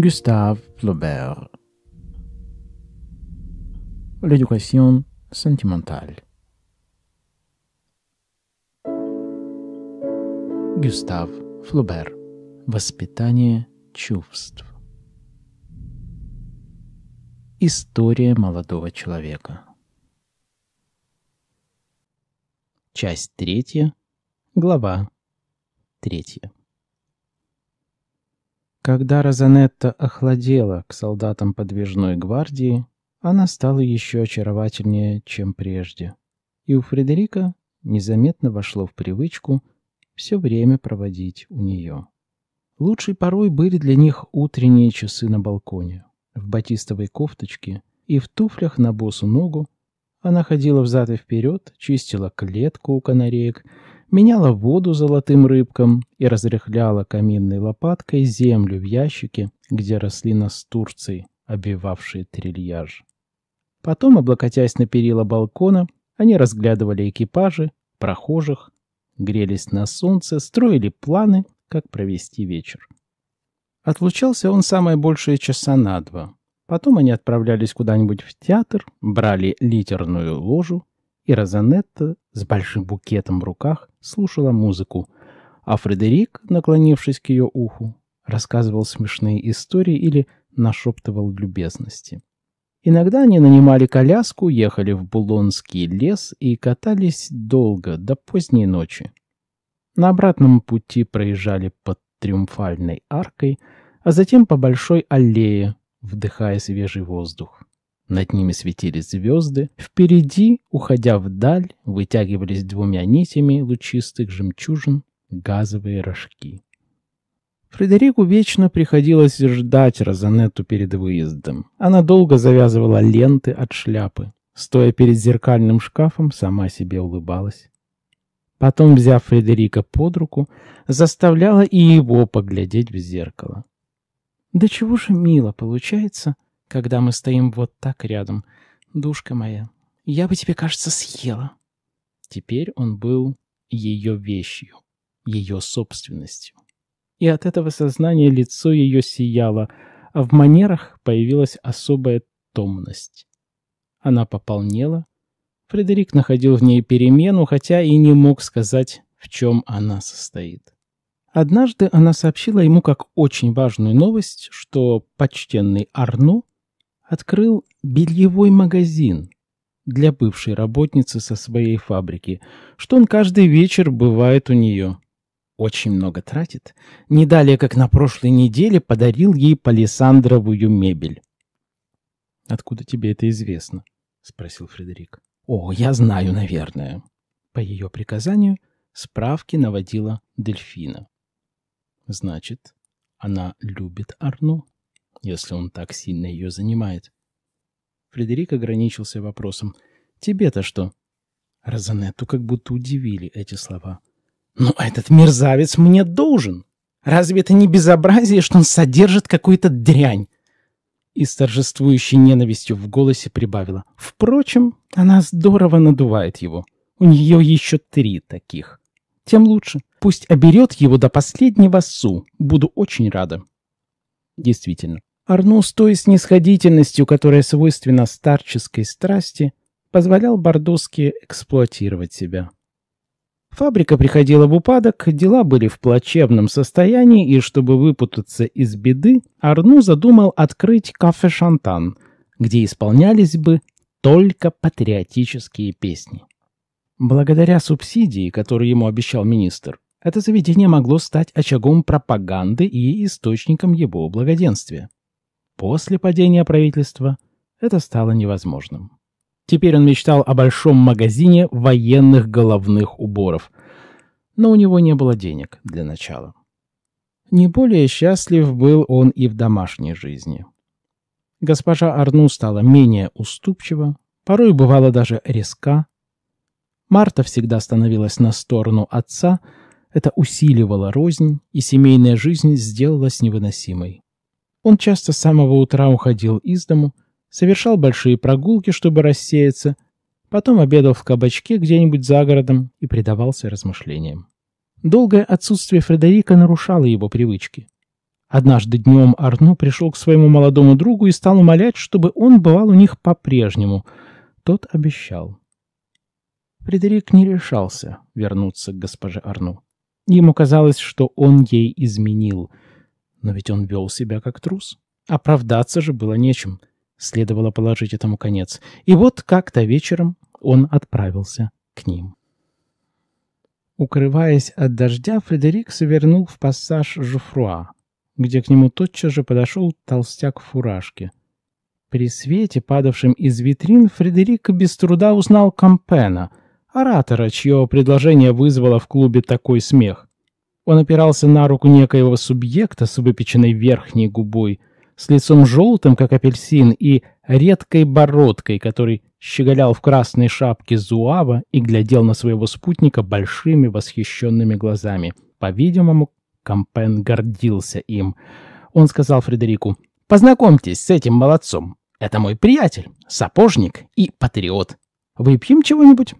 Gustave Flaubert. L'éducation sentimentale. Густав Флобер. Воспитание чувств. История молодого человека. Часть третья. Глава третья. Когда Розанетта охладела к солдатам подвижной гвардии, она стала еще очаровательнее, чем прежде. И у Фредерика незаметно вошло в привычку все время проводить у нее. Лучшей порой были для них утренние часы на балконе. В батистовой кофточке и в туфлях на босу ногу она ходила взад и вперед, чистила клетку у канареек, меняла воду золотым рыбкам и разрыхляла каминной лопаткой землю в ящике, где росли настурции, обвивавшие трильяж. Потом, облокотясь на перила балкона, они разглядывали экипажи, прохожих, грелись на солнце, строили планы, как провести вечер. Отлучался он самое большее часа на два. Потом они отправлялись куда-нибудь в театр, брали литерную ложу, и Розанетта с большим букетом в руках слушала музыку, а Фредерик, наклонившись к ее уху, рассказывал смешные истории или нашептывал любезности. Иногда они нанимали коляску, ехали в Булонский лес и катались долго, до поздней ночи. На обратном пути проезжали под Триумфальной аркой, а затем по большой аллее, вдыхая свежий воздух. Над ними светились звезды. Впереди, уходя вдаль, вытягивались двумя нитями лучистых жемчужин газовые рожки. Фредерику вечно приходилось ждать Розанетту перед выездом. Она долго завязывала ленты от шляпы. Стоя перед зеркальным шкафом, сама себе улыбалась. Потом, взяв Фредерика под руку, заставляла и его поглядеть в зеркало. «Да чего же мило получается!» когда мы стоим вот так рядом. Душка моя, я бы тебе, кажется, съела. Теперь он был ее вещью, ее собственностью. И от этого сознания лицо ее сияло, а в манерах появилась особая томность. Она пополнела. Фредерик находил в ней перемену, хотя и не мог сказать, в чем она состоит. Однажды она сообщила ему как очень важную новость, что почтенный Арну открыл бельевой магазин для бывшей работницы со своей фабрики, что он каждый вечер бывает у нее. Очень много тратит. Не далее, как на прошлой неделе, подарил ей палисандровую мебель. «Откуда тебе это известно?» — спросил Фредерик. «О, я знаю, наверное». По ее приказанию справки наводила Дельфина. «Значит, она любит Арну?» если он так сильно ее занимает. Фредерик ограничился вопросом. «Тебе-то что?» Розанетту как будто удивили эти слова. «Но этот мерзавец мне должен! Разве это не безобразие, что он содержит какую-то дрянь?» И с торжествующей ненавистью в голосе прибавила. «Впрочем, она здорово надувает его. У нее еще три таких. Тем лучше. Пусть оберет его до последнего су. Буду очень рада». Действительно, Арну с той снисходительностью, которая свойственна старческой страсти, позволял Бордоске эксплуатировать себя. Фабрика приходила в упадок, дела были в плачевном состоянии, и чтобы выпутаться из беды, Арну задумал открыть кафе «Шантан», где исполнялись бы только патриотические песни. Благодаря субсидии, которую ему обещал министр, это заведение могло стать очагом пропаганды и источником его благоденствия. После падения правительства это стало невозможным. Теперь он мечтал о большом магазине военных головных уборов, но у него не было денег для начала. Не более счастлив был он и в домашней жизни. Госпожа Арну стала менее уступчива, порой бывала даже резка. Марта всегда становилась на сторону отца, это усиливало рознь, и семейная жизнь сделалась невыносимой. Он часто с самого утра уходил из дому, совершал большие прогулки, чтобы рассеяться, потом обедал в кабачке где-нибудь за городом и предавался размышлениям. Долгое отсутствие Фредерика нарушало его привычки. Однажды днем Арну пришел к своему молодому другу и стал умолять, чтобы он бывал у них по-прежнему. Тот обещал. Фредерик не решался вернуться к госпоже Арну. Ему казалось, что он ей изменил — но ведь он вел себя как трус. Оправдаться же было нечем. Следовало положить этому конец. И вот как-то вечером он отправился к ним. Укрываясь от дождя, Фредерик свернул в пассаж Жуфруа, где к нему тотчас же подошел толстяк в фуражке. При свете, падавшем из витрин, Фредерик без труда узнал Кампена, оратора, чье предложение вызвало в клубе такой смех. Он опирался на руку некоего субъекта с выпеченной верхней губой, с лицом желтым, как апельсин, и редкой бородкой, который щеголял в красной шапке зуава и глядел на своего спутника большими восхищенными глазами. По-видимому, Кампен гордился им. Он сказал Фредерику, «Познакомьтесь с этим молодцом. Это мой приятель, сапожник и патриот. Выпьем чего-нибудь?»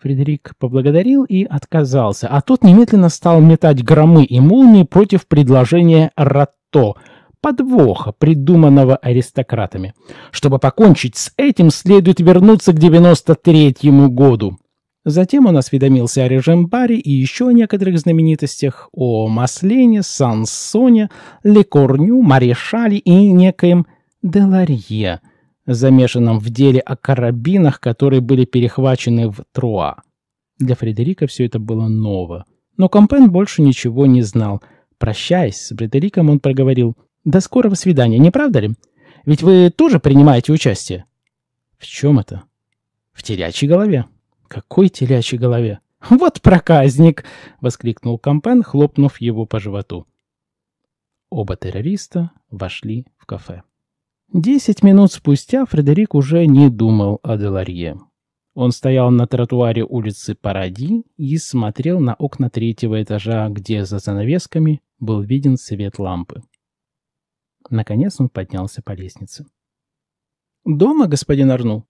Фредерик поблагодарил и отказался, а тот немедленно стал метать громы и молнии против предложения Ратто, подвоха, придуманного аристократами. Чтобы покончить с этим, следует вернуться к 93-му году. Затем он осведомился о Режембаре и еще о некоторых знаменитостях, о Маслене, Сансоне, Лекорню, Марешале и некоем Деларье – замешанном в деле о карабинах, которые были перехвачены в Труа. Для Фредерика все это было ново. Но Компен больше ничего не знал. Прощаясь с Фредериком, он проговорил «До скорого свидания, не правда ли? Ведь вы тоже принимаете участие?» «В чем это?» «В телячьей голове». «Какой телячьей голове?» «Вот проказник!» — воскликнул Компен, хлопнув его по животу. Оба террориста вошли в кафе. Десять минут спустя Фредерик уже не думал о Деларье. Он стоял на тротуаре улицы Паради и смотрел на окна третьего этажа, где за занавесками был виден свет лампы. Наконец он поднялся по лестнице. «Дома, господин Арну?»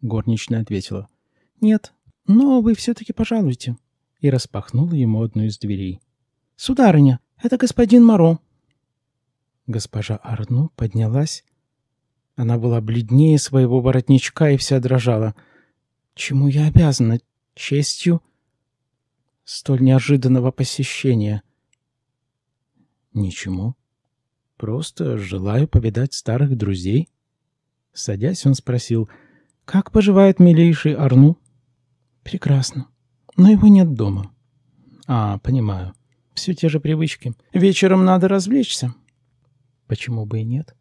Горничная ответила. «Нет, но вы все-таки пожалуйте». И распахнула ему одну из дверей. «Сударыня, это господин Моро». Госпожа Арну поднялась она была бледнее своего воротничка и вся дрожала. «Чему я обязана? Честью?» столь неожиданного посещения?» «Ничему. Просто желаю повидать старых друзей». Садясь, он спросил, «Как поживает милейший Арну?» «Прекрасно. Но его нет дома». «А, понимаю. Все те же привычки. Вечером надо развлечься». «Почему бы и нет?»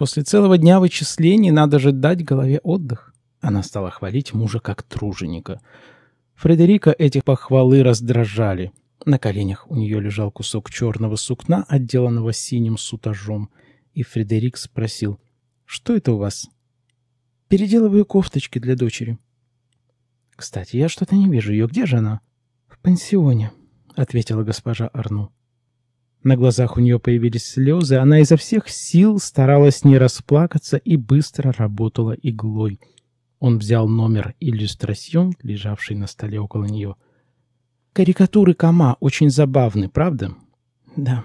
После целого дня вычислений надо же дать голове отдых. Она стала хвалить мужа как труженика. Фредерика эти похвалы раздражали. На коленях у нее лежал кусок черного сукна, отделанного синим сутажом. И Фредерик спросил, «Что это у вас?» «Переделываю кофточки для дочери». «Кстати, я что-то не вижу ее. Где же она?» «В пансионе», — ответила госпожа Арну. На глазах у нее появились слезы, она изо всех сил старалась не расплакаться и быстро работала иглой. Он взял номер «Иллюстрасьон», лежавший на столе около нее. «Карикатуры Кама очень забавны, правда?» «Да».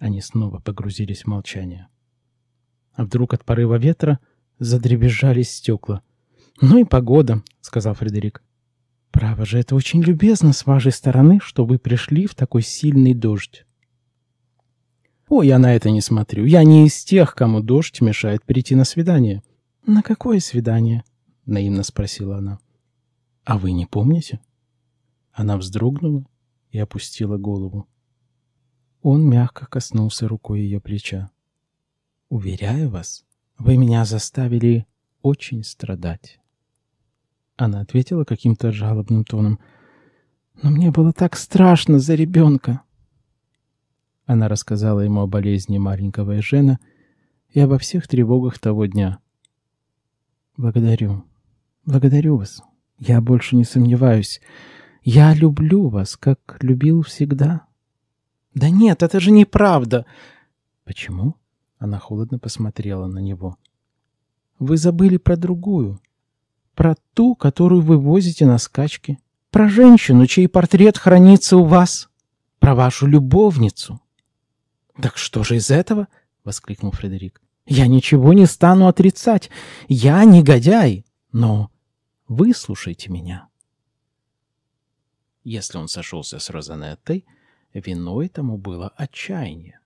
Они снова погрузились в молчание. А вдруг от порыва ветра задребезжали стекла. «Ну и погода», — сказал Фредерик. Право же, это очень любезно с вашей стороны, что вы пришли в такой сильный дождь. О, я на это не смотрю. Я не из тех, кому дождь мешает прийти на свидание. На какое свидание? Наивно спросила она. А вы не помните? Она вздрогнула и опустила голову. Он мягко коснулся рукой ее плеча. «Уверяю вас, вы меня заставили очень страдать». Она ответила каким-то жалобным тоном. «Но мне было так страшно за ребенка!» Она рассказала ему о болезни маленького Эжена и обо всех тревогах того дня. «Благодарю. Благодарю вас. Я больше не сомневаюсь. Я люблю вас, как любил всегда». «Да нет, это же неправда!» «Почему?» Она холодно посмотрела на него. «Вы забыли про другую, про ту, которую вы возите на скачке, Про женщину, чей портрет хранится у вас. Про вашу любовницу. «Так что же из этого?» — воскликнул Фредерик. «Я ничего не стану отрицать. Я негодяй. Но выслушайте меня». Если он сошелся с Розанеттой, виной тому было отчаяние.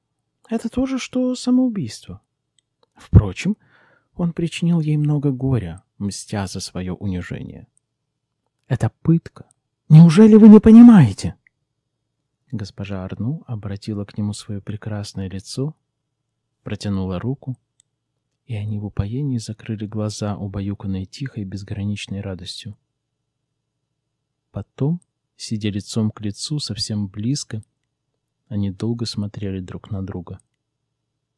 Это то же, что самоубийство. Впрочем, он причинил ей много горя, мстя за свое унижение. «Это пытка. Неужели вы не понимаете?» Госпожа Арну обратила к нему свое прекрасное лицо, протянула руку, и они в упоении закрыли глаза, убаюканные тихой безграничной радостью. Потом, сидя лицом к лицу, совсем близко, они долго смотрели друг на друга.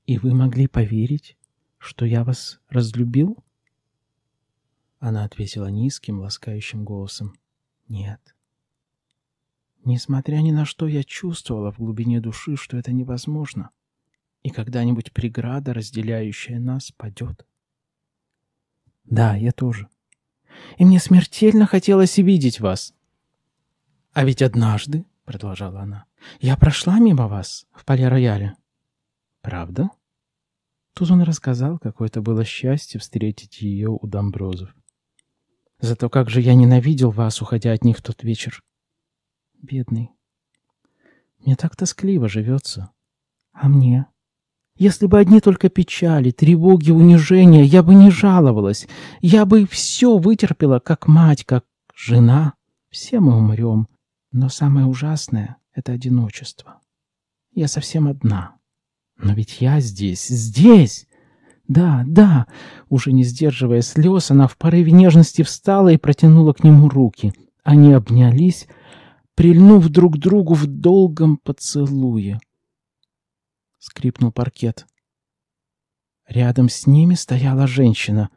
«И вы могли поверить, что я вас разлюбил?» Она ответила низким, ласкающим голосом. «Нет». Несмотря ни на что, я чувствовала в глубине души, что это невозможно, и когда-нибудь преграда, разделяющая нас, падет. Да, я тоже. И мне смертельно хотелось видеть вас. А ведь однажды, — продолжала она, — я прошла мимо вас в поле-рояле. Правда? Тут он рассказал, какое это было счастье встретить ее у Домброзов. Зато как же я ненавидел вас, уходя от них в тот вечер. Бедный. Мне так тоскливо живется. А мне? Если бы одни только печали, тревоги, унижения, я бы не жаловалась. Я бы все вытерпела, как мать, как жена. Все мы умрем. Но самое ужасное — это одиночество. Я совсем одна. Но ведь я здесь, здесь! Да, да!» Уже не сдерживая слез, она в порыве нежности встала и протянула к нему руки. Они обнялись, прильнув друг к другу в долгом поцелуе. Скрипнул паркет. Рядом с ними стояла женщина.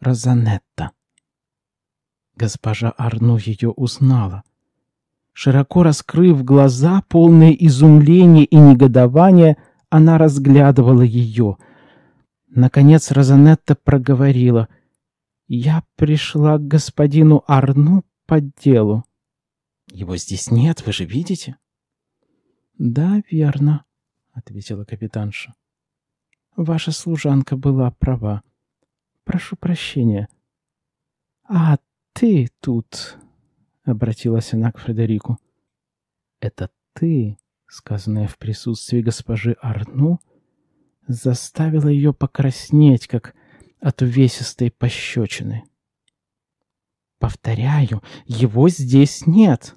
Розанетта. Госпожа Арну ее узнала. Широко раскрыв глаза, полные изумления и негодования, она разглядывала ее — Наконец Розанетта проговорила. «Я пришла к господину Арну по делу». «Его здесь нет, вы же видите?» «Да, верно», — ответила капитанша. «Ваша служанка была права. Прошу прощения». «А ты тут», — обратилась она к Фредерику. «Это ты», — сказанное в присутствии госпожи Арну, — заставила ее покраснеть, как от увесистой пощечины. «Повторяю, его здесь нет!»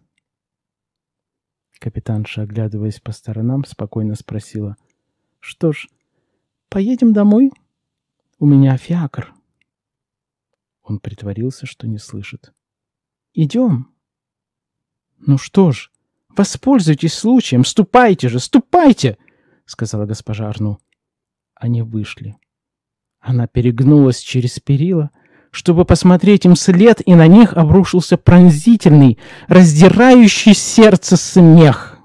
Капитанша, оглядываясь по сторонам, спокойно спросила. «Что ж, поедем домой? У меня фиакр». Он притворился, что не слышит. «Идем». «Ну что ж, воспользуйтесь случаем, ступайте же, ступайте!» — сказала госпожа Арну они вышли. Она перегнулась через перила, чтобы посмотреть им след, и на них обрушился пронзительный, раздирающий сердце смех.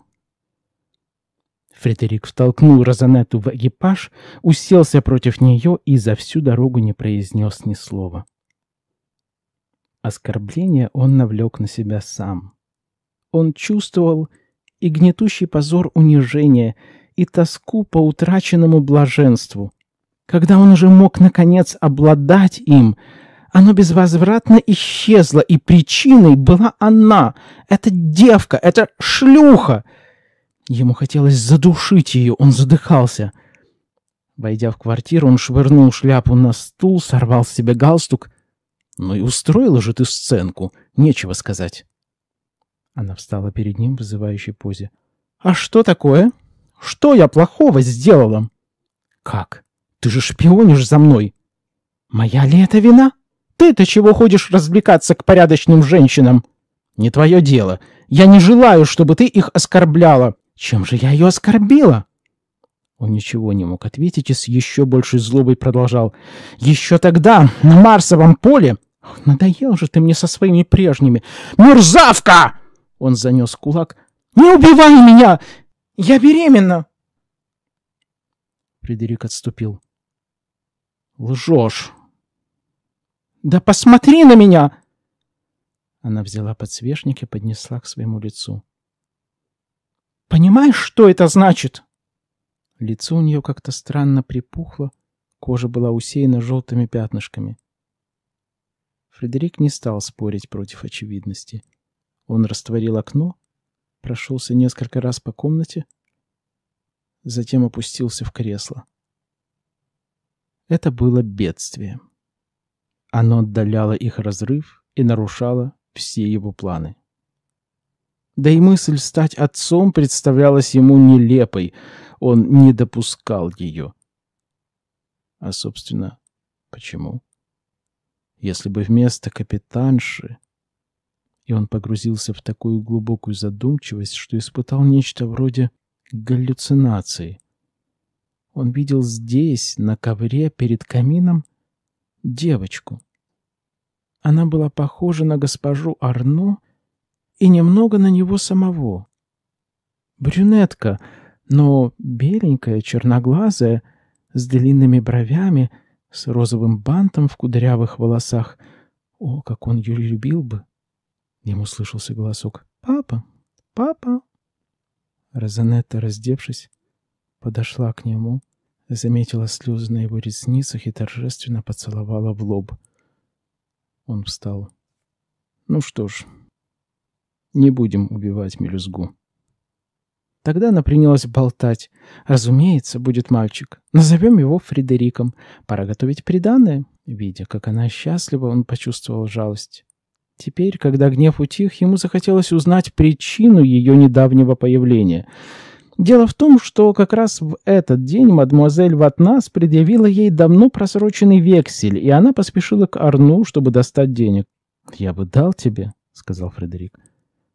Фредерик втолкнул Розанетту в экипаж, уселся против нее и за всю дорогу не произнес ни слова. Оскорбление он навлек на себя сам. Он чувствовал и гнетущий позор унижения, и тоску по утраченному блаженству. Когда он уже мог, наконец, обладать им, оно безвозвратно исчезло, и причиной была она, эта девка, эта шлюха. Ему хотелось задушить ее, он задыхался. Войдя в квартиру, он швырнул шляпу на стул, сорвал с себя галстук. «Ну и устроила же ты сценку, нечего сказать». Она встала перед ним в вызывающей позе. «А что такое?» Что я плохого сделала?» «Как? Ты же шпионишь за мной!» «Моя ли это вина? Ты-то чего ходишь развлекаться к порядочным женщинам?» «Не твое дело. Я не желаю, чтобы ты их оскорбляла. Чем же я ее оскорбила?» Он ничего не мог ответить и с еще большей злобой продолжал. «Еще тогда, на Марсовом поле...» «Надоел же ты мне со своими прежними!» «Мерзавка!» Он занес кулак. «Не убивай меня! Я беременна!» Фредерик отступил. «Лжешь!» «Да посмотри на меня!» Она взяла подсвечник и поднесла к своему лицу. «Понимаешь, что это значит?» Лицо у нее как-то странно припухло, кожа была усеяна желтыми пятнышками. Фредерик не стал спорить против очевидности. Он растворил окно прошелся несколько раз по комнате, затем опустился в кресло. Это было бедствие. Оно отдаляло их разрыв и нарушало все его планы. Да и мысль стать отцом представлялась ему нелепой. Он не допускал ее. А, собственно, почему? Если бы вместо капитанши и он погрузился в такую глубокую задумчивость, что испытал нечто вроде галлюцинации. Он видел здесь, на ковре перед камином, девочку. Она была похожа на госпожу Арно и немного на него самого. Брюнетка, но беленькая, черноглазая, с длинными бровями, с розовым бантом в кудрявых волосах. О, как он ее любил бы! Ему слышался голосок. «Папа! Папа!» Розанетта, раздевшись, подошла к нему, заметила слезы на его ресницах и торжественно поцеловала в лоб. Он встал. «Ну что ж, не будем убивать мелюзгу». Тогда она принялась болтать. «Разумеется, будет мальчик. Назовем его Фредериком. Пора готовить приданное». Видя, как она счастлива, он почувствовал жалость. Теперь, когда гнев утих, ему захотелось узнать причину ее недавнего появления. Дело в том, что как раз в этот день мадемуазель Ватнас предъявила ей давно просроченный вексель, и она поспешила к Арну, чтобы достать денег. «Я бы дал тебе», — сказал Фредерик.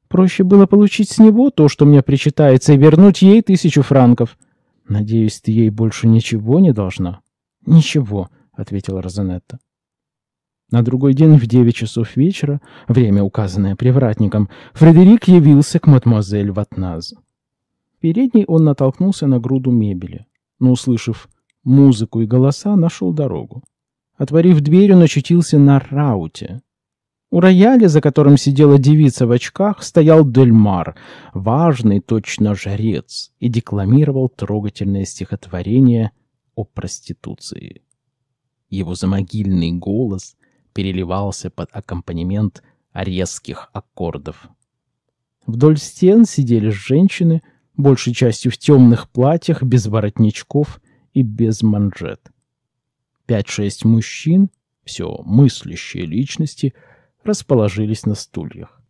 «Проще было получить с него то, что мне причитается, и вернуть ей тысячу франков». «Надеюсь, ты ей больше ничего не должна?» «Ничего», — ответила Розанетта. На другой день в 9 часов вечера, время, указанное привратником, Фредерик явился к мадемуазель Ватназ. В передней он натолкнулся на груду мебели, но, услышав музыку и голоса, нашел дорогу. Отворив дверь, он очутился на рауте. У рояля, за которым сидела девица в очках, стоял Дельмар, важный точно жрец, и декламировал трогательное стихотворение о проституции. Его замогильный голос переливался под аккомпанемент резких аккордов. Вдоль стен сидели женщины, большей частью в темных платьях, без воротничков и без манжет. Пять-шесть мужчин, все мыслящие личности, расположились на стульях.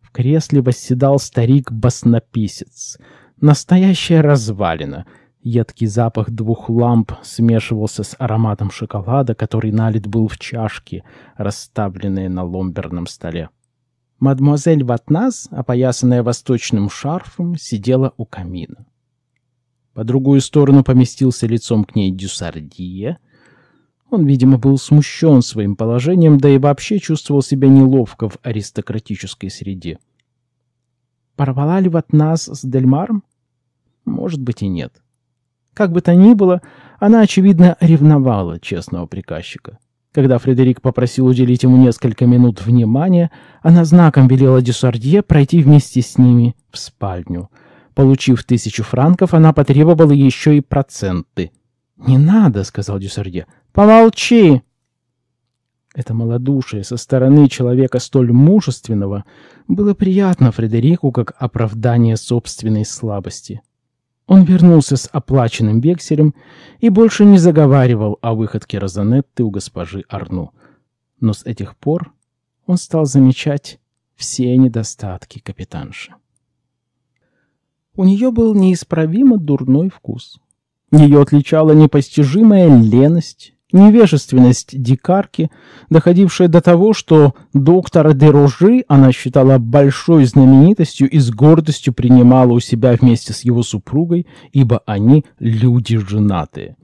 В кресле восседал старик-баснописец, настоящая развалина — Едкий запах двух ламп смешивался с ароматом шоколада, который налит был в чашке, расставленные на ломберном столе. Мадемуазель Ватнас, опоясанная восточным шарфом, сидела у камина. По другую сторону поместился лицом к ней Дюсардие. Он, видимо, был смущен своим положением, да и вообще чувствовал себя неловко в аристократической среде. Порвала ли Ватнас с Дельмаром? Может быть и нет. Как бы то ни было, она, очевидно, ревновала честного приказчика. Когда Фредерик попросил уделить ему несколько минут внимания, она знаком велела Дюсардье пройти вместе с ними в спальню. Получив тысячу франков, она потребовала еще и проценты. «Не надо», — сказал Дюсардье. «Помолчи!» Это малодушие со стороны человека столь мужественного было приятно Фредерику как оправдание собственной слабости. Он вернулся с оплаченным векселем и больше не заговаривал о выходке Розанетты у госпожи Арну. Но с этих пор он стал замечать все недостатки капитанши. У нее был неисправимо дурной вкус. Ее отличала непостижимая леность Невежественность дикарки, доходившая до того, что доктора Дерожи она считала большой знаменитостью и с гордостью принимала у себя вместе с его супругой, ибо они люди женатые.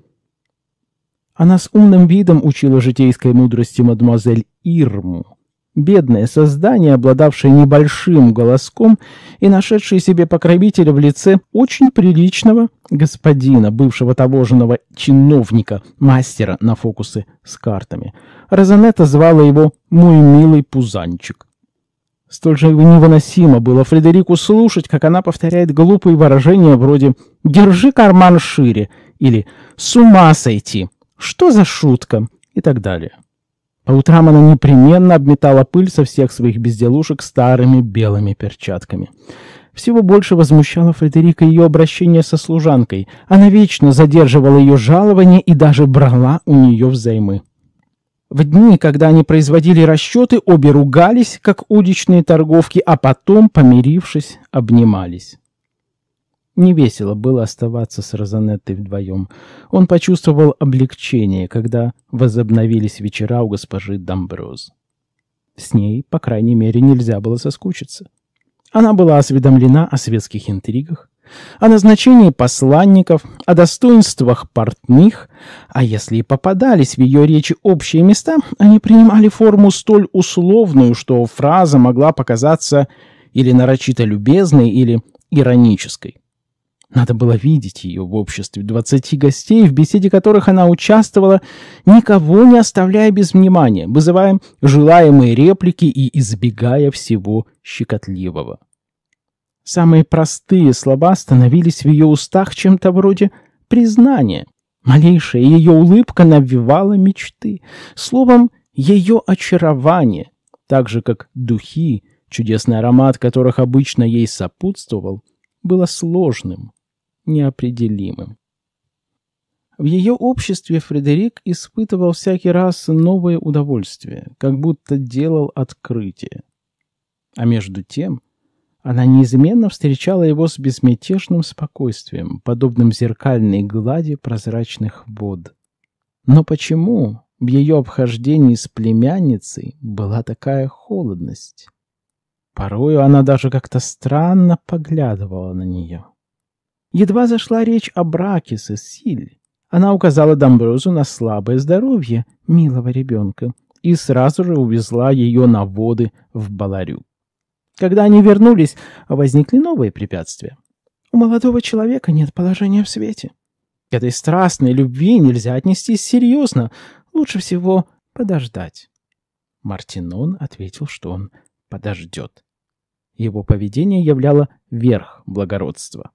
Она с умным видом учила житейской мудрости мадемуазель Ирму, бедное создание, обладавшее небольшим голоском и нашедшее себе покровителя в лице очень приличного господина, бывшего таможенного чиновника, мастера на фокусы с картами. Розанетта звала его «мой милый пузанчик». Столь же невыносимо было Фредерику слушать, как она повторяет глупые выражения вроде «держи карман шире» или «с ума сойти», «что за шутка» и так далее. По утрам она непременно обметала пыль со всех своих безделушек старыми белыми перчатками. Всего больше возмущала Фредерика ее обращение со служанкой. Она вечно задерживала ее жалование и даже брала у нее взаймы. В дни, когда они производили расчеты, обе ругались, как удичные торговки, а потом, помирившись, обнимались. Невесело было оставаться с Розанеттой вдвоем. Он почувствовал облегчение, когда возобновились вечера у госпожи Дамброз. С ней, по крайней мере, нельзя было соскучиться. Она была осведомлена о светских интригах, о назначении посланников, о достоинствах портных, а если и попадались в ее речи общие места, они принимали форму столь условную, что фраза могла показаться или нарочито любезной, или иронической. Надо было видеть ее в обществе двадцати гостей, в беседе которых она участвовала, никого не оставляя без внимания, вызывая желаемые реплики и избегая всего щекотливого. Самые простые слова становились в ее устах чем-то вроде признания. Малейшая ее улыбка навевала мечты. Словом, ее очарование, так же как духи, чудесный аромат которых обычно ей сопутствовал, было сложным, неопределимым. В ее обществе Фредерик испытывал всякий раз новое удовольствие, как будто делал открытие. А между тем, она неизменно встречала его с безмятежным спокойствием, подобным зеркальной глади прозрачных вод. Но почему в ее обхождении с племянницей была такая холодность? Порою она даже как-то странно поглядывала на нее. Едва зашла речь о браке с Силь, Она указала Домброзу на слабое здоровье милого ребенка и сразу же увезла ее на воды в Баларю. Когда они вернулись, возникли новые препятствия. У молодого человека нет положения в свете. К этой страстной любви нельзя отнестись серьезно. Лучше всего подождать. Мартинон ответил, что он подождет. Его поведение являло верх благородства.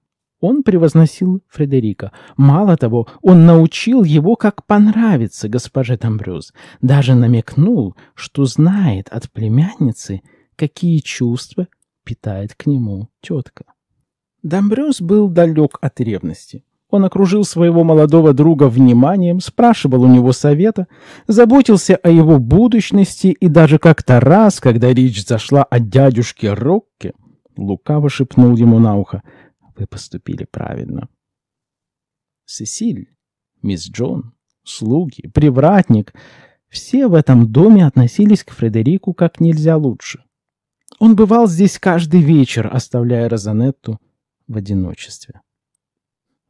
Он превозносил Фредерика. Мало того, он научил его, как понравится госпоже Тамбрюз. Даже намекнул, что знает от племянницы, какие чувства питает к нему тетка. Дамбрюс был далек от ревности. Он окружил своего молодого друга вниманием, спрашивал у него совета, заботился о его будущности и даже как-то раз, когда речь зашла о дядюшке Рокке, лукаво шепнул ему на ухо — вы поступили правильно. Сесиль, мисс Джон, слуги, привратник — все в этом доме относились к Фредерику как нельзя лучше. Он бывал здесь каждый вечер, оставляя Розанетту в одиночестве.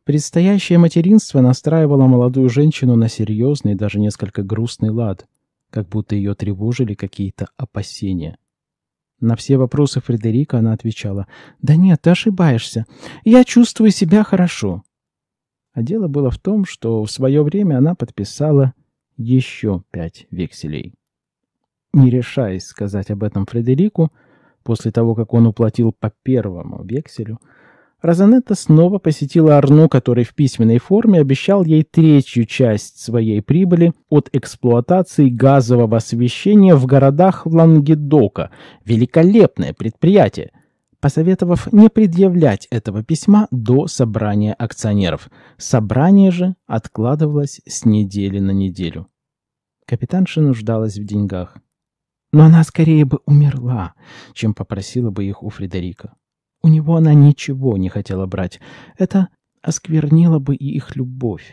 Предстоящее материнство настраивало молодую женщину на серьезный, даже несколько грустный лад, как будто ее тревожили какие-то опасения. На все вопросы Фредерика она отвечала. «Да нет, ты ошибаешься. Я чувствую себя хорошо». А дело было в том, что в свое время она подписала еще пять векселей. Не решаясь сказать об этом Фредерику, после того, как он уплатил по первому векселю – Розанетта снова посетила Арно, который в письменной форме обещал ей третью часть своей прибыли от эксплуатации газового освещения в городах Лангедока. Великолепное предприятие! посоветовав не предъявлять этого письма до собрания акционеров. Собрание же откладывалось с недели на неделю. Капитанша нуждалась в деньгах. Но она скорее бы умерла, чем попросила бы их у Фредерика. У него она ничего не хотела брать. Это осквернило бы и их любовь.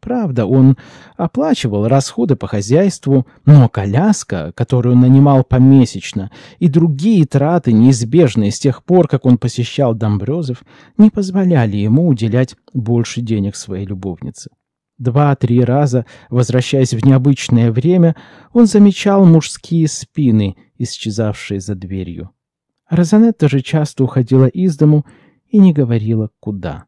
Правда, он оплачивал расходы по хозяйству, но коляска, которую он нанимал помесячно, и другие траты, неизбежные с тех пор, как он посещал Домбрёзов, не позволяли ему уделять больше денег своей любовнице. Два-три раза, возвращаясь в необычное время, он замечал мужские спины, исчезавшие за дверью. Розанетта же часто уходила из дому и не говорила, куда.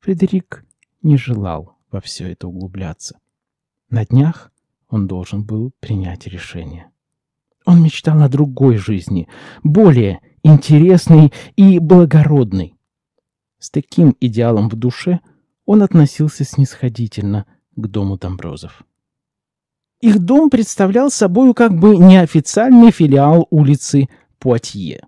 Фредерик не желал во все это углубляться. На днях он должен был принять решение. Он мечтал о другой жизни, более интересной и благородной. С таким идеалом в душе он относился снисходительно к дому Домброзов. Их дом представлял собою как бы неофициальный филиал улицы Пуатье.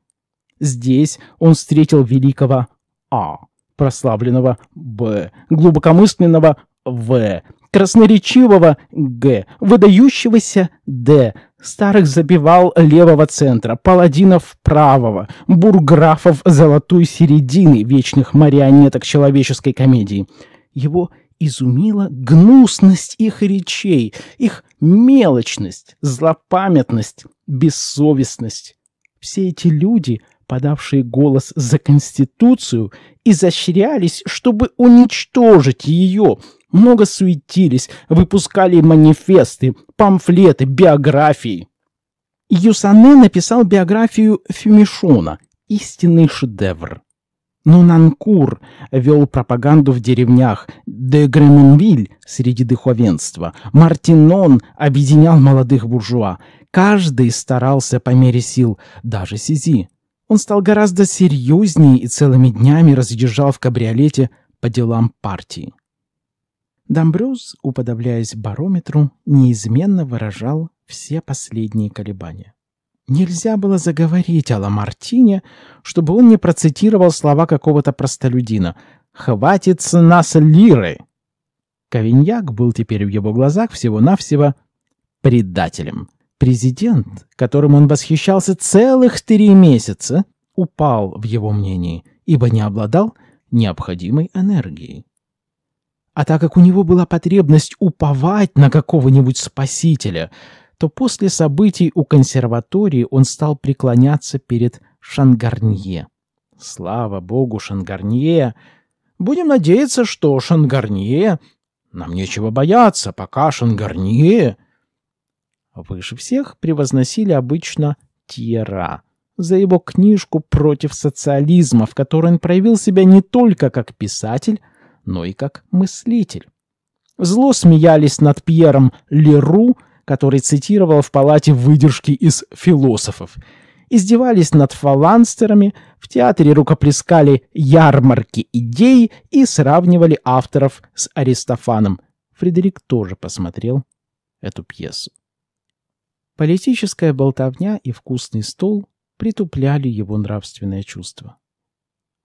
Здесь он встретил великого А, прославленного Б, глубокомысленного В, красноречивого Г, выдающегося Д, старых забивал левого центра, паладинов правого, бурграфов золотой середины, вечных марионеток человеческой комедии. Его изумила гнусность их речей, их мелочность, злопамятность, бессовестность. Все эти люди, подавшие голос за Конституцию, изощрялись, чтобы уничтожить ее. Много суетились, выпускали манифесты, памфлеты, биографии. Юсане написал биографию Фюмишона «Истинный шедевр». Но Нанкур вел пропаганду в деревнях, де Гременвиль среди духовенства, Мартинон объединял молодых буржуа, Каждый старался по мере сил, даже Сизи. Он стал гораздо серьезнее и целыми днями разъезжал в кабриолете по делам партии. Домбрюз, уподобляясь барометру, неизменно выражал все последние колебания. Нельзя было заговорить о Ламартине, чтобы он не процитировал слова какого-то простолюдина «Хватит с нас лиры!». Ковиньяк был теперь в его глазах всего-навсего предателем — Президент, которым он восхищался целых три месяца, упал в его мнении, ибо не обладал необходимой энергией. А так как у него была потребность уповать на какого-нибудь спасителя, то после событий у консерватории он стал преклоняться перед Шангарнье. Слава богу, Шангарнье! Будем надеяться, что Шангарнье... Нам нечего бояться, пока Шангарнье Выше всех превозносили обычно Тьера за его книжку «Против социализма», в которой он проявил себя не только как писатель, но и как мыслитель. Зло смеялись над Пьером Леру, который цитировал в палате выдержки из философов. Издевались над фаланстерами, в театре рукоплескали ярмарки идей и сравнивали авторов с Аристофаном. Фредерик тоже посмотрел эту пьесу. Политическая болтовня и вкусный стол притупляли его нравственное чувство.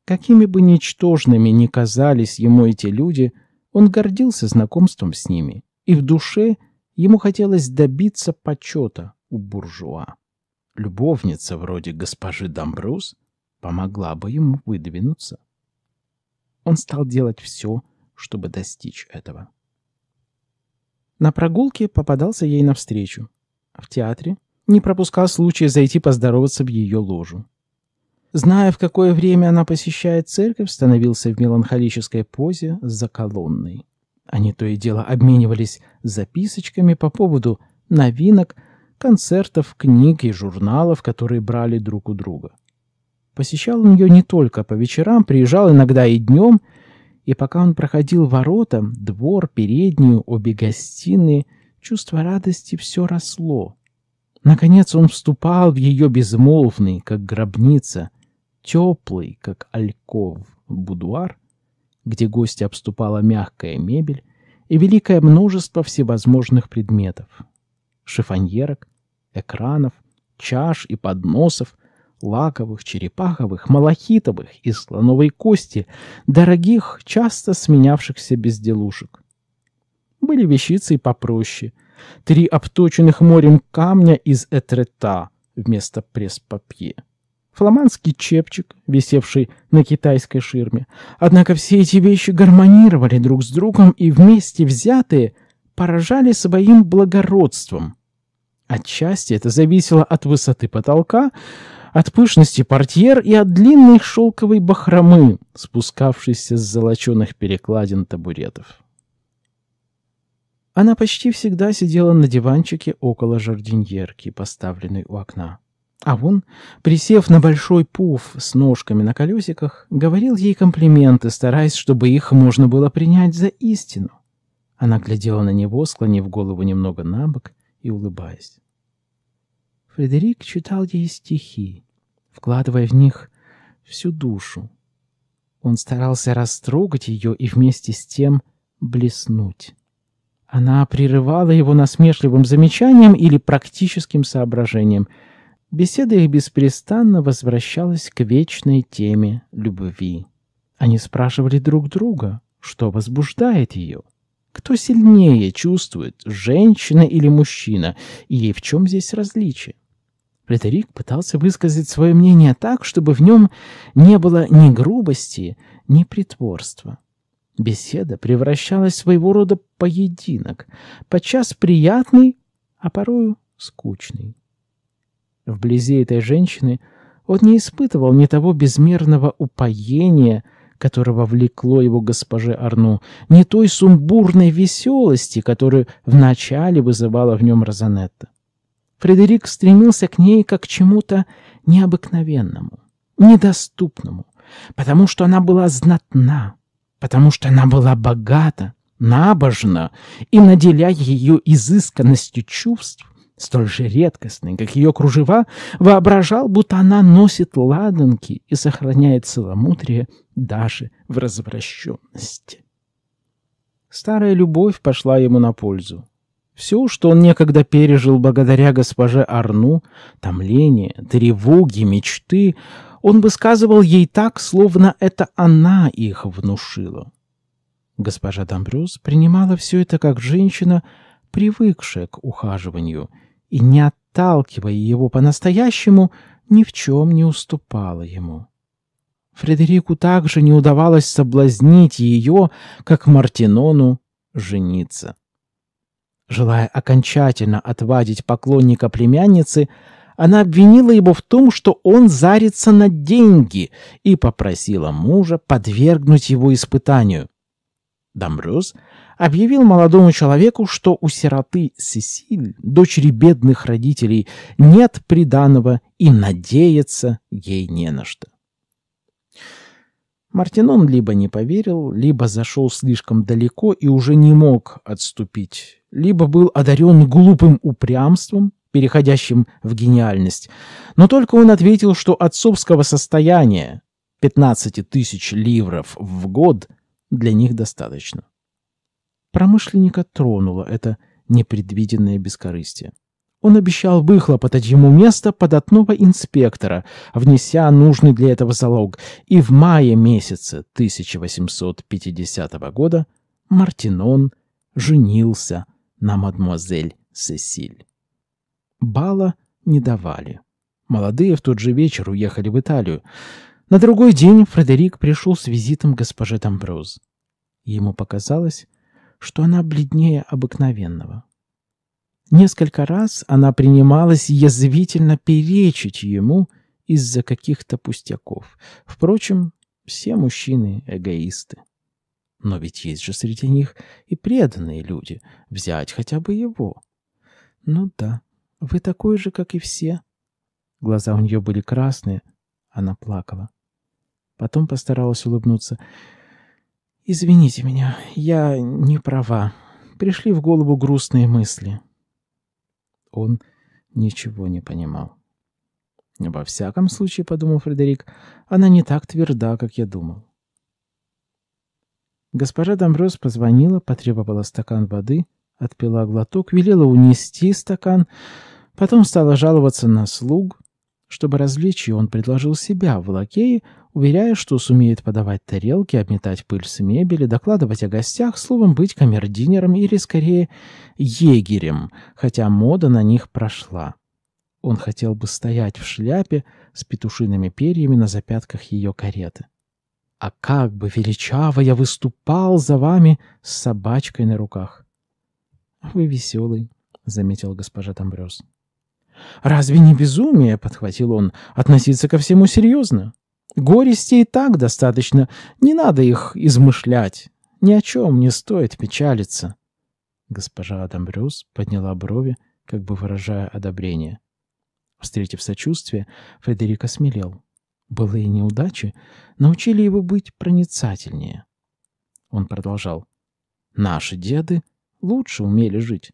Какими бы ничтожными ни казались ему эти люди, он гордился знакомством с ними, и в душе ему хотелось добиться почета у буржуа. Любовница вроде госпожи Домбрус помогла бы ему выдвинуться. Он стал делать все, чтобы достичь этого. На прогулке попадался ей навстречу в театре, не пропускал случая зайти поздороваться в ее ложу. Зная, в какое время она посещает церковь, становился в меланхолической позе за колонной. Они то и дело обменивались записочками по поводу новинок, концертов, книг и журналов, которые брали друг у друга. Посещал он ее не только по вечерам, приезжал иногда и днем, и пока он проходил ворота, двор, переднюю, обе гостиные – Чувство радости все росло. Наконец он вступал в ее безмолвный, как гробница, теплый, как альков, будуар, где гости обступала мягкая мебель и великое множество всевозможных предметов. Шифоньерок, экранов, чаш и подносов, лаковых, черепаховых, малахитовых и слоновой кости, дорогих, часто сменявшихся безделушек были вещицы и попроще. Три обточенных морем камня из этрета вместо пресс-папье. Фламандский чепчик, висевший на китайской ширме. Однако все эти вещи гармонировали друг с другом и вместе взятые поражали своим благородством. Отчасти это зависело от высоты потолка, от пышности портьер и от длинной шелковой бахромы, спускавшейся с золоченных перекладин табуретов. Она почти всегда сидела на диванчике около жардиньерки, поставленной у окна. А он, присев на большой пуф с ножками на колесиках, говорил ей комплименты, стараясь, чтобы их можно было принять за истину. Она глядела на него, склонив голову немного на бок и улыбаясь. Фредерик читал ей стихи, вкладывая в них всю душу. Он старался растрогать ее и вместе с тем блеснуть. Она прерывала его насмешливым замечанием или практическим соображением. Беседа их беспрестанно возвращалась к вечной теме любви. Они спрашивали друг друга, что возбуждает ее. Кто сильнее чувствует, женщина или мужчина, и в чем здесь различие? Фредерик пытался высказать свое мнение так, чтобы в нем не было ни грубости, ни притворства. Беседа превращалась в своего рода поединок, подчас приятный, а порою скучный. Вблизи этой женщины он не испытывал ни того безмерного упоения, которого влекло его госпоже Арну, ни той сумбурной веселости, которую вначале вызывала в нем Розанетта. Фредерик стремился к ней как к чему-то необыкновенному, недоступному, потому что она была знатна, потому что она была богата, набожна, и, наделяя ее изысканностью чувств, столь же редкостной, как ее кружева, воображал, будто она носит ладанки и сохраняет целомудрие даже в развращенности. Старая любовь пошла ему на пользу. Все, что он некогда пережил благодаря госпоже Арну, томление, тревоги, мечты — он высказывал ей так, словно это она их внушила. Госпожа Домбрюс принимала все это как женщина, привыкшая к ухаживанию, и, не отталкивая его по-настоящему, ни в чем не уступала ему. Фредерику также не удавалось соблазнить ее, как Мартинону, жениться. Желая окончательно отвадить поклонника племянницы, она обвинила его в том, что он зарится на деньги, и попросила мужа подвергнуть его испытанию. Домбрёс объявил молодому человеку, что у сироты Сесиль, дочери бедных родителей, нет приданого и надеяться ей не на что. Мартинон либо не поверил, либо зашел слишком далеко и уже не мог отступить, либо был одарен глупым упрямством переходящим в гениальность. Но только он ответил, что отцовского состояния 15 тысяч ливров в год для них достаточно. Промышленника тронуло это непредвиденное бескорыстие. Он обещал выхлопотать ему место податного инспектора, внеся нужный для этого залог, и в мае месяце 1850 года Мартинон женился на мадемуазель Сесиль. Бала не давали. Молодые в тот же вечер уехали в Италию. На другой день Фредерик пришел с визитом госпожи Тамбрюз. Ему показалось, что она бледнее обыкновенного. Несколько раз она принималась язвительно перечить ему из-за каких-то пустяков. Впрочем, все мужчины — эгоисты. Но ведь есть же среди них и преданные люди. Взять хотя бы его. Ну да, вы такой же, как и все». Глаза у нее были красные. Она плакала. Потом постаралась улыбнуться. «Извините меня, я не права. Пришли в голову грустные мысли». Он ничего не понимал. «Во всяком случае, — подумал Фредерик, — она не так тверда, как я думал». Госпожа Домбрёс позвонила, потребовала стакан воды — отпила глоток, велела унести стакан, потом стала жаловаться на слуг. Чтобы развлечь ее, он предложил себя в лакее, уверяя, что сумеет подавать тарелки, обметать пыль с мебели, докладывать о гостях, словом, быть камердинером или, скорее, егерем, хотя мода на них прошла. Он хотел бы стоять в шляпе с петушиными перьями на запятках ее кареты. А как бы величаво я выступал за вами с собачкой на руках! «Вы веселый», — заметила госпожа Тамбрёс. «Разве не безумие, — подхватил он, — относиться ко всему серьезно? Горести и так достаточно, не надо их измышлять. Ни о чем не стоит печалиться». Госпожа Тамбрёс подняла брови, как бы выражая одобрение. Встретив сочувствие, Фредерик осмелел. Былые неудачи научили его быть проницательнее. Он продолжал. «Наши деды лучше умели жить.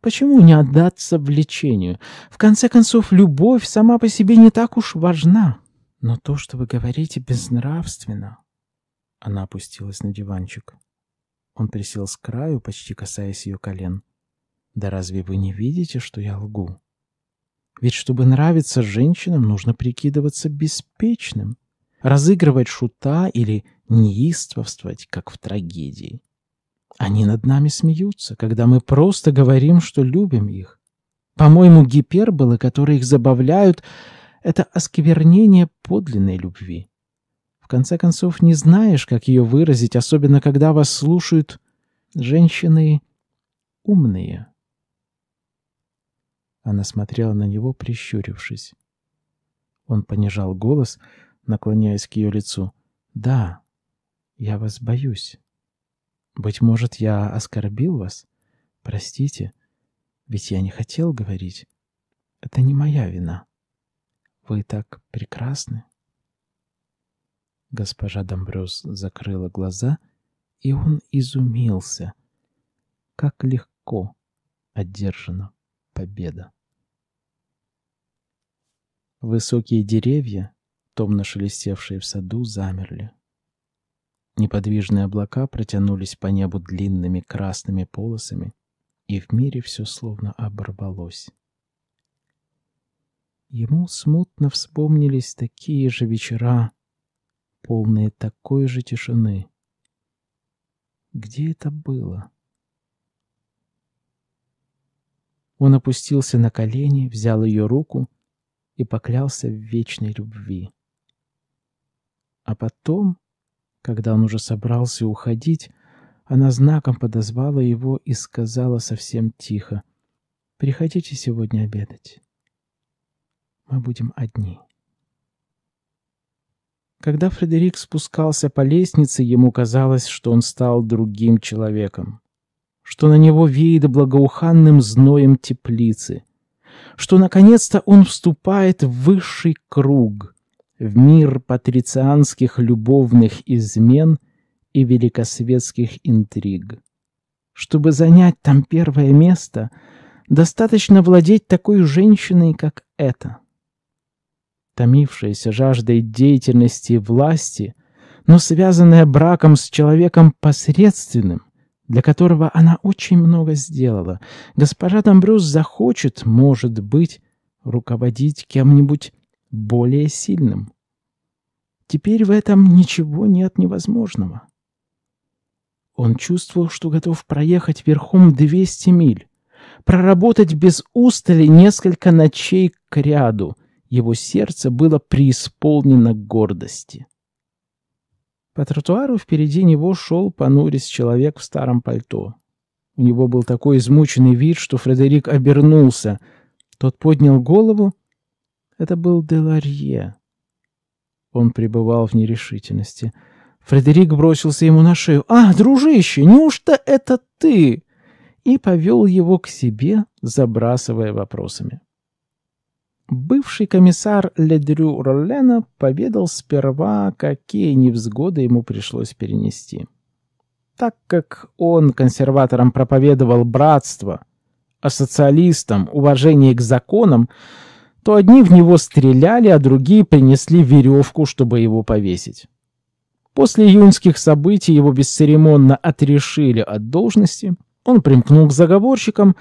Почему не отдаться влечению? В конце концов, любовь сама по себе не так уж важна. Но то, что вы говорите, безнравственно. Она опустилась на диванчик. Он присел с краю, почти касаясь ее колен. Да разве вы не видите, что я лгу? Ведь чтобы нравиться женщинам, нужно прикидываться беспечным, разыгрывать шута или неистовствовать, как в трагедии. Они над нами смеются, когда мы просто говорим, что любим их. По-моему, гиперболы, которые их забавляют, это осквернение подлинной любви. В конце концов, не знаешь, как ее выразить, особенно когда вас слушают женщины умные. Она смотрела на него, прищурившись. Он понижал голос, наклоняясь к ее лицу. «Да, я вас боюсь». Быть может, я оскорбил вас? Простите, ведь я не хотел говорить. Это не моя вина. Вы так прекрасны. Госпожа Домбрюс закрыла глаза, и он изумился. Как легко одержана победа. Высокие деревья, томно шелестевшие в саду, замерли. Неподвижные облака протянулись по небу длинными красными полосами, и в мире все словно оборвалось. Ему смутно вспомнились такие же вечера, полные такой же тишины. Где это было? Он опустился на колени, взял ее руку и поклялся в вечной любви. А потом когда он уже собрался уходить, она знаком подозвала его и сказала совсем тихо, «Приходите сегодня обедать. Мы будем одни». Когда Фредерик спускался по лестнице, ему казалось, что он стал другим человеком, что на него веет благоуханным зноем теплицы, что наконец-то он вступает в высший круг — в мир патрицианских любовных измен и великосветских интриг. Чтобы занять там первое место, достаточно владеть такой женщиной, как эта. Томившаяся жаждой деятельности и власти, но связанная браком с человеком посредственным, для которого она очень много сделала, госпожа Домбрюс захочет, может быть, руководить кем-нибудь более сильным. Теперь в этом ничего нет невозможного. Он чувствовал, что готов проехать верхом 200 миль, проработать без устали несколько ночей к ряду. Его сердце было преисполнено гордости. По тротуару впереди него шел понурис человек в старом пальто. У него был такой измученный вид, что Фредерик обернулся. Тот поднял голову это был Деларье. Он пребывал в нерешительности. Фредерик бросился ему на шею. «А, дружище, неужто это ты?» И повел его к себе, забрасывая вопросами. Бывший комиссар Ледрю Роллена поведал сперва, какие невзгоды ему пришлось перенести. Так как он консерваторам проповедовал братство, а социалистам уважение к законам, то одни в него стреляли, а другие принесли веревку, чтобы его повесить. После июньских событий его бесцеремонно отрешили от должности, он примкнул к заговорщикам,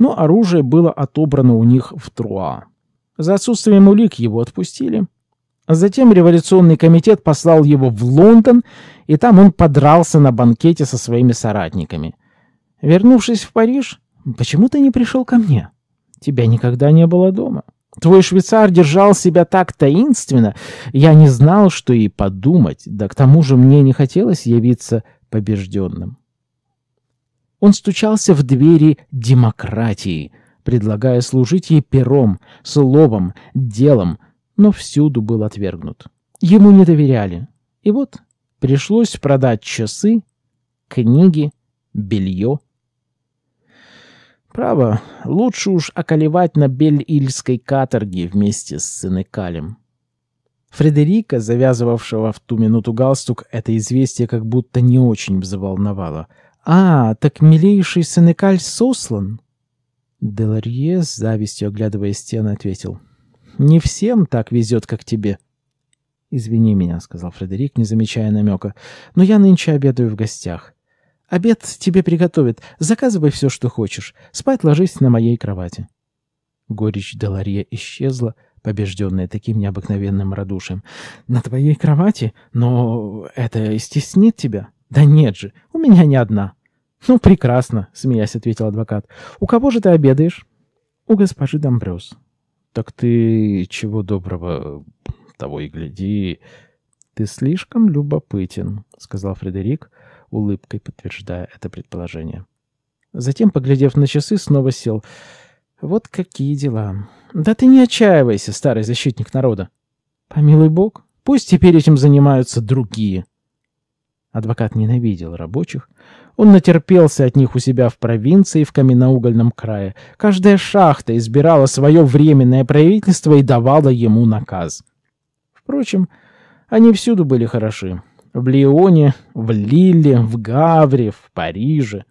но оружие было отобрано у них в Труа. За отсутствием улик его отпустили. А затем революционный комитет послал его в Лондон, и там он подрался на банкете со своими соратниками. Вернувшись в Париж, «Почему ты не пришел ко мне? Тебя никогда не было дома». Твой швейцар держал себя так таинственно, я не знал, что и подумать, да к тому же мне не хотелось явиться побежденным. Он стучался в двери демократии, предлагая служить ей пером, словом, делом, но всюду был отвергнут. Ему не доверяли. И вот пришлось продать часы, книги, белье — Право, лучше уж околевать на Бель-Ильской каторге вместе с Сенекалем. Фредерика, завязывавшего в ту минуту галстук, это известие как будто не очень взволновало. «А, так милейший Сенекаль сослан?» Деларье, с завистью оглядывая стены, ответил. «Не всем так везет, как тебе». «Извини меня», — сказал Фредерик, не замечая намека, — «но я нынче обедаю в гостях. Обед тебе приготовят. Заказывай все, что хочешь. Спать ложись на моей кровати». Горечь Деларье исчезла, побежденная таким необыкновенным радушием. «На твоей кровати? Но это стеснит тебя?» «Да нет же, у меня не одна». «Ну, прекрасно», — смеясь ответил адвокат. «У кого же ты обедаешь?» «У госпожи Домбрёс». «Так ты чего доброго, того и гляди, «Ты слишком любопытен», — сказал Фредерик, улыбкой подтверждая это предположение. Затем, поглядев на часы, снова сел. «Вот какие дела!» «Да ты не отчаивайся, старый защитник народа!» «Помилуй бог, пусть теперь этим занимаются другие!» Адвокат ненавидел рабочих. Он натерпелся от них у себя в провинции, в каменноугольном крае. Каждая шахта избирала свое временное правительство и давала ему наказ. Впрочем, они всюду были хороши. В Лионе, в Лилле, в Гавре, в Париже.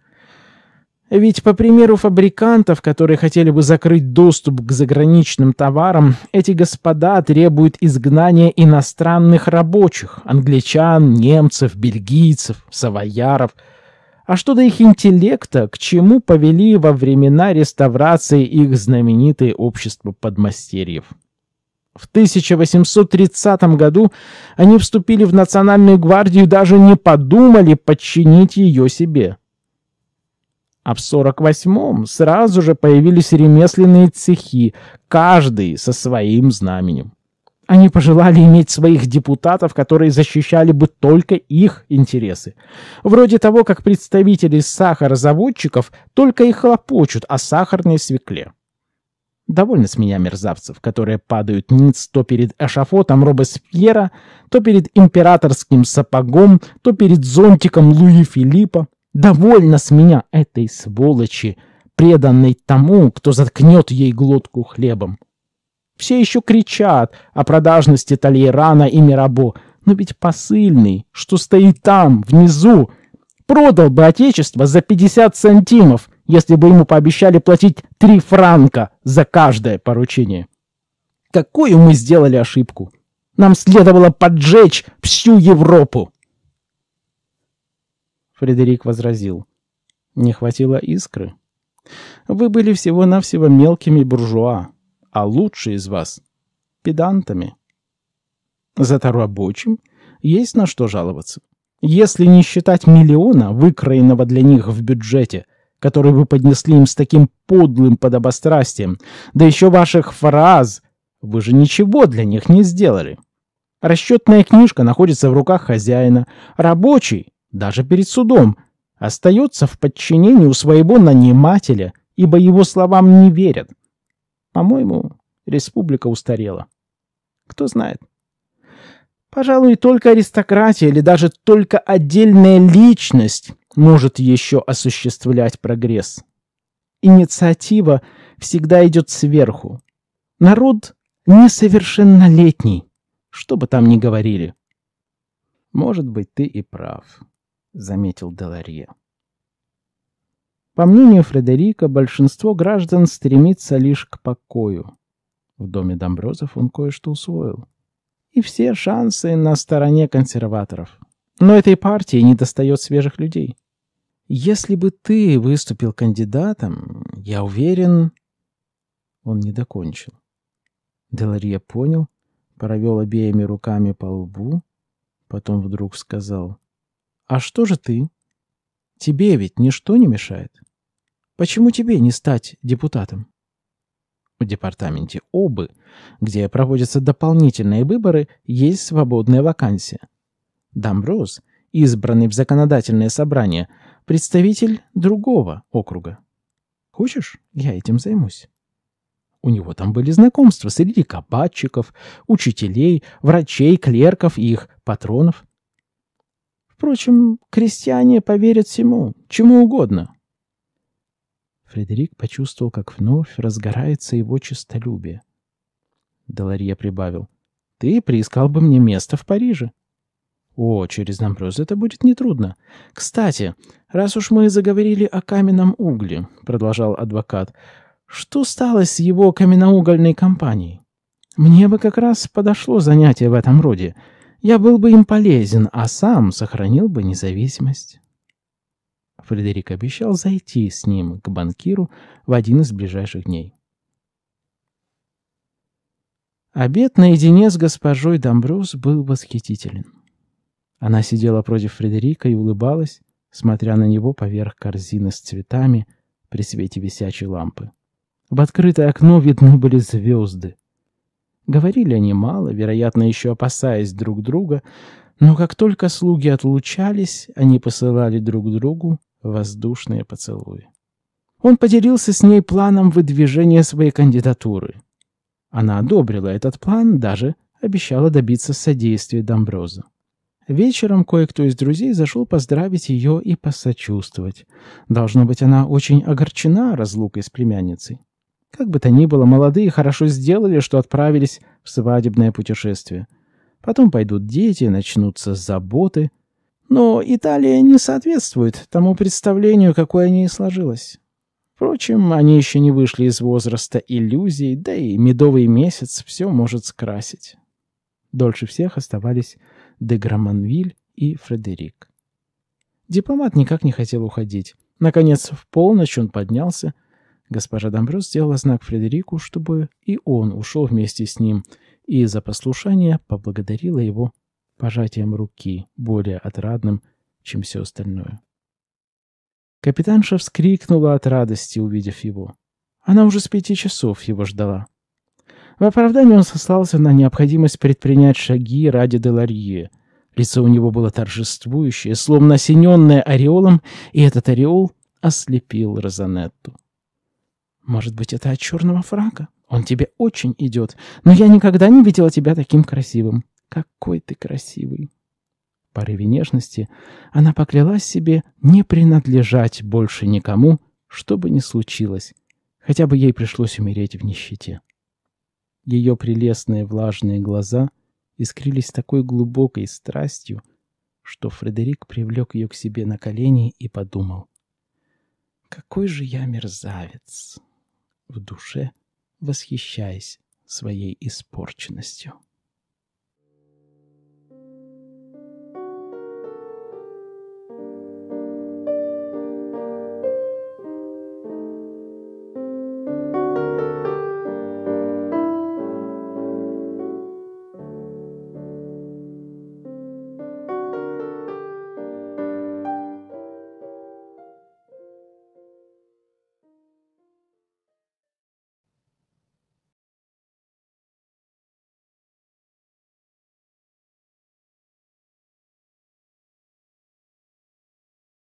Ведь по примеру фабрикантов, которые хотели бы закрыть доступ к заграничным товарам, эти господа требуют изгнания иностранных рабочих, англичан, немцев, бельгийцев, савояров. А что до их интеллекта, к чему повели во времена реставрации их знаменитое общество подмастерьев? В 1830 году они вступили в Национальную гвардию и даже не подумали подчинить ее себе. А в 48-м сразу же появились ремесленные цехи, каждый со своим знаменем. Они пожелали иметь своих депутатов, которые защищали бы только их интересы. Вроде того, как представители сахарозаводчиков только и хлопочут о сахарной свекле. Довольно с меня мерзавцев, которые падают ниц то перед эшафотом Робеспьера, то перед императорским сапогом, то перед зонтиком Луи Филиппа. Довольно с меня этой сволочи, преданной тому, кто заткнет ей глотку хлебом. Все еще кричат о продажности Тальерана и Мирабо, но ведь посыльный, что стоит там, внизу, продал бы отечество за 50 сантимов, если бы ему пообещали платить три франка за каждое поручение. Какую мы сделали ошибку? Нам следовало поджечь всю Европу. Фредерик возразил. Не хватило искры. Вы были всего-навсего мелкими буржуа, а лучшие из вас — педантами. Зато рабочим есть на что жаловаться. Если не считать миллиона, выкроенного для них в бюджете, которые вы поднесли им с таким подлым подобострастием, да еще ваших фраз, вы же ничего для них не сделали. Расчетная книжка находится в руках хозяина, рабочий, даже перед судом, остается в подчинении у своего нанимателя, ибо его словам не верят. По-моему, республика устарела. Кто знает. Пожалуй, только аристократия или даже только отдельная личность может еще осуществлять прогресс. Инициатива всегда идет сверху. Народ несовершеннолетний, что бы там ни говорили. «Может быть, ты и прав», — заметил Деларье. По мнению Фредерика, большинство граждан стремится лишь к покою. В доме Домброзов он кое-что усвоил. И все шансы на стороне консерваторов. Но этой партии не достает свежих людей. Если бы ты выступил кандидатом, я уверен...» Он не докончил. Делария понял, провел обеими руками по лбу, потом вдруг сказал. «А что же ты? Тебе ведь ничто не мешает. Почему тебе не стать депутатом?» В департаменте ОБЫ, где проводятся дополнительные выборы, есть свободная вакансия. Дамброс, избранный в законодательное собрание, представитель другого округа. Хочешь, я этим займусь? У него там были знакомства среди кабачиков, учителей, врачей, клерков и их патронов. Впрочем, крестьяне поверят всему, чему угодно. Фредерик почувствовал, как вновь разгорается его честолюбие. Доларье прибавил. «Ты приискал бы мне место в Париже. О, через Намбрёз это будет нетрудно. Кстати, раз уж мы заговорили о каменном угле, продолжал адвокат, что стало с его каменноугольной компанией? Мне бы как раз подошло занятие в этом роде. Я был бы им полезен, а сам сохранил бы независимость. Фредерик обещал зайти с ним к банкиру в один из ближайших дней. Обед наедине с госпожой Домбрус был восхитителен. Она сидела против Фредерика и улыбалась, смотря на него поверх корзины с цветами при свете висячей лампы. В открытое окно видны были звезды. Говорили они мало, вероятно, еще опасаясь друг друга, но как только слуги отлучались, они посылали друг другу воздушные поцелуи. Он поделился с ней планом выдвижения своей кандидатуры. Она одобрила этот план, даже обещала добиться содействия Домброза. Вечером кое-кто из друзей зашел поздравить ее и посочувствовать. Должно быть, она очень огорчена разлукой с племянницей. Как бы то ни было, молодые хорошо сделали, что отправились в свадебное путешествие. Потом пойдут дети, начнутся заботы. Но Италия не соответствует тому представлению, какое о ней сложилось. Впрочем, они еще не вышли из возраста иллюзий, да и медовый месяц все может скрасить. Дольше всех оставались де Граманвиль и Фредерик. Дипломат никак не хотел уходить. Наконец, в полночь он поднялся. Госпожа Домбрёс сделала знак Фредерику, чтобы и он ушел вместе с ним, и за послушание поблагодарила его пожатием руки, более отрадным, чем все остальное. Капитанша вскрикнула от радости, увидев его. Она уже с пяти часов его ждала. В оправдании он сослался на необходимость предпринять шаги ради Деларье. Лицо у него было торжествующее, словно осененное ореолом, и этот ореол ослепил Розанетту. «Может быть, это от черного фрака? Он тебе очень идет, но я никогда не видела тебя таким красивым. Какой ты красивый!» В порыве нежности она поклялась себе не принадлежать больше никому, что бы ни случилось, хотя бы ей пришлось умереть в нищете. Ее прелестные влажные глаза искрились такой глубокой страстью, что Фредерик привлек ее к себе на колени и подумал. «Какой же я мерзавец!» В душе восхищаясь своей испорченностью.